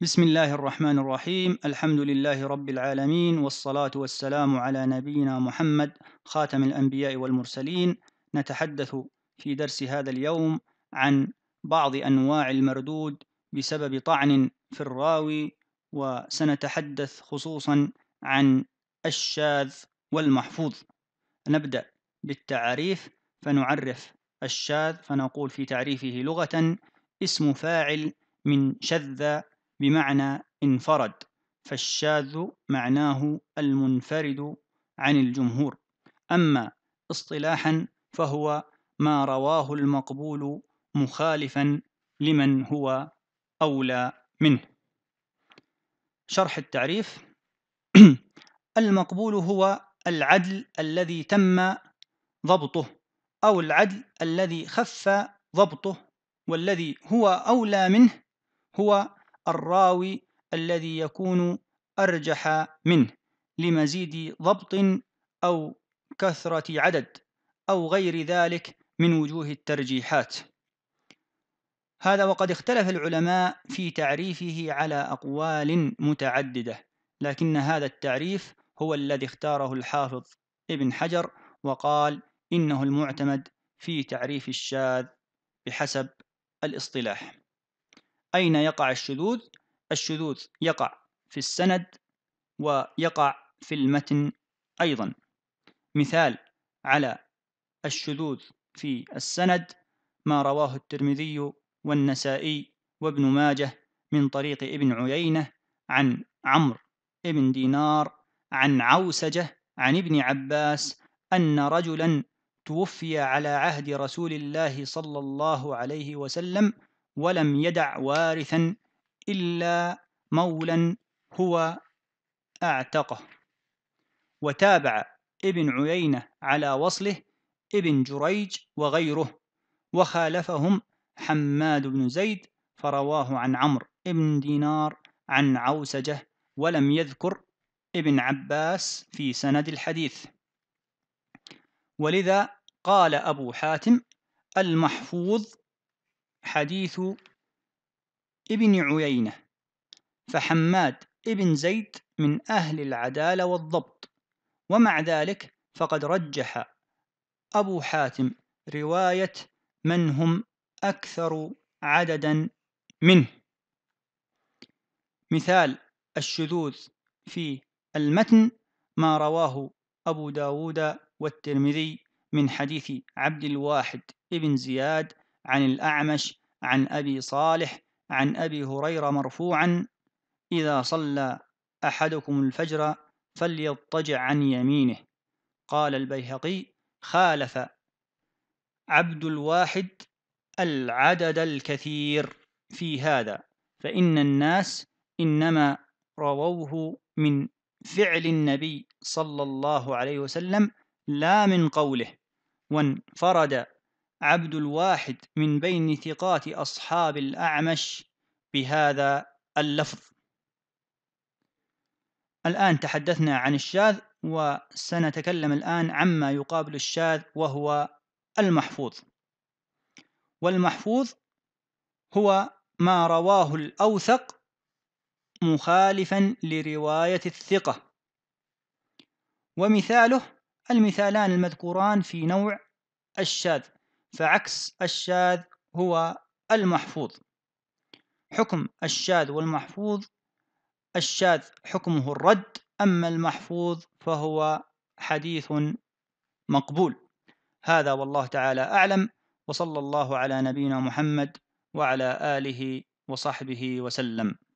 بسم الله الرحمن الرحيم الحمد لله رب العالمين والصلاة والسلام على نبينا محمد خاتم الأنبياء والمرسلين نتحدث في درس هذا اليوم عن بعض أنواع المردود بسبب طعن في الراوي وسنتحدث خصوصا عن الشاذ والمحفوظ نبدأ بالتعريف فنعرف الشاذ فنقول في تعريفه لغة اسم فاعل من شذ بمعنى انفرد فالشاذ معناه المنفرد عن الجمهور أما اصطلاحا فهو ما رواه المقبول مخالفا لمن هو أولى منه شرح التعريف المقبول هو العدل الذي تم ضبطه أو العدل الذي خف ضبطه والذي هو أولى منه هو الراوي الذي يكون أرجح منه لمزيد ضبط أو كثرة عدد أو غير ذلك من وجوه الترجيحات هذا وقد اختلف العلماء في تعريفه على أقوال متعددة لكن هذا التعريف هو الذي اختاره الحافظ ابن حجر وقال إنه المعتمد في تعريف الشاذ بحسب الاصطلاح أين يقع الشذوذ؟ الشذوذ يقع في السند ويقع في المتن أيضا مثال على الشذوذ في السند ما رواه الترمذي والنسائي وابن ماجه من طريق ابن عيينة عن عمرو ابن دينار عن عوسجة عن ابن عباس أن رجلا توفي على عهد رسول الله صلى الله عليه وسلم ولم يدع وارثا إلا مولا هو أعتقه وتابع ابن عيينة على وصله ابن جريج وغيره وخالفهم حماد بن زيد فرواه عن عمرو بن دينار عن عوسجة ولم يذكر ابن عباس في سند الحديث ولذا قال أبو حاتم المحفوظ حديث ابن عيينة فحماد ابن زيد من أهل العدالة والضبط ومع ذلك فقد رجح أبو حاتم رواية من هم أكثر عددا منه مثال الشذوذ في المتن ما رواه أبو داود والترمذي من حديث عبد الواحد ابن زياد عن الأعمش عن أبي صالح عن أبي هريرة مرفوعا إذا صلى أحدكم الفجر فليضطجع عن يمينه قال البيهقي خالف عبد الواحد العدد الكثير في هذا فإن الناس إنما رووه من فعل النبي صلى الله عليه وسلم لا من قوله وانفرد عبد الواحد من بين ثقات أصحاب الأعمش بهذا اللفظ الآن تحدثنا عن الشاذ وسنتكلم الآن عما يقابل الشاذ وهو المحفوظ والمحفوظ هو ما رواه الأوثق مخالفا لرواية الثقة ومثاله المثالان المذكوران في نوع الشاذ فعكس الشاذ هو المحفوظ حكم الشاذ والمحفوظ الشاذ حكمه الرد أما المحفوظ فهو حديث مقبول هذا والله تعالى أعلم وصلى الله على نبينا محمد وعلى آله وصحبه وسلم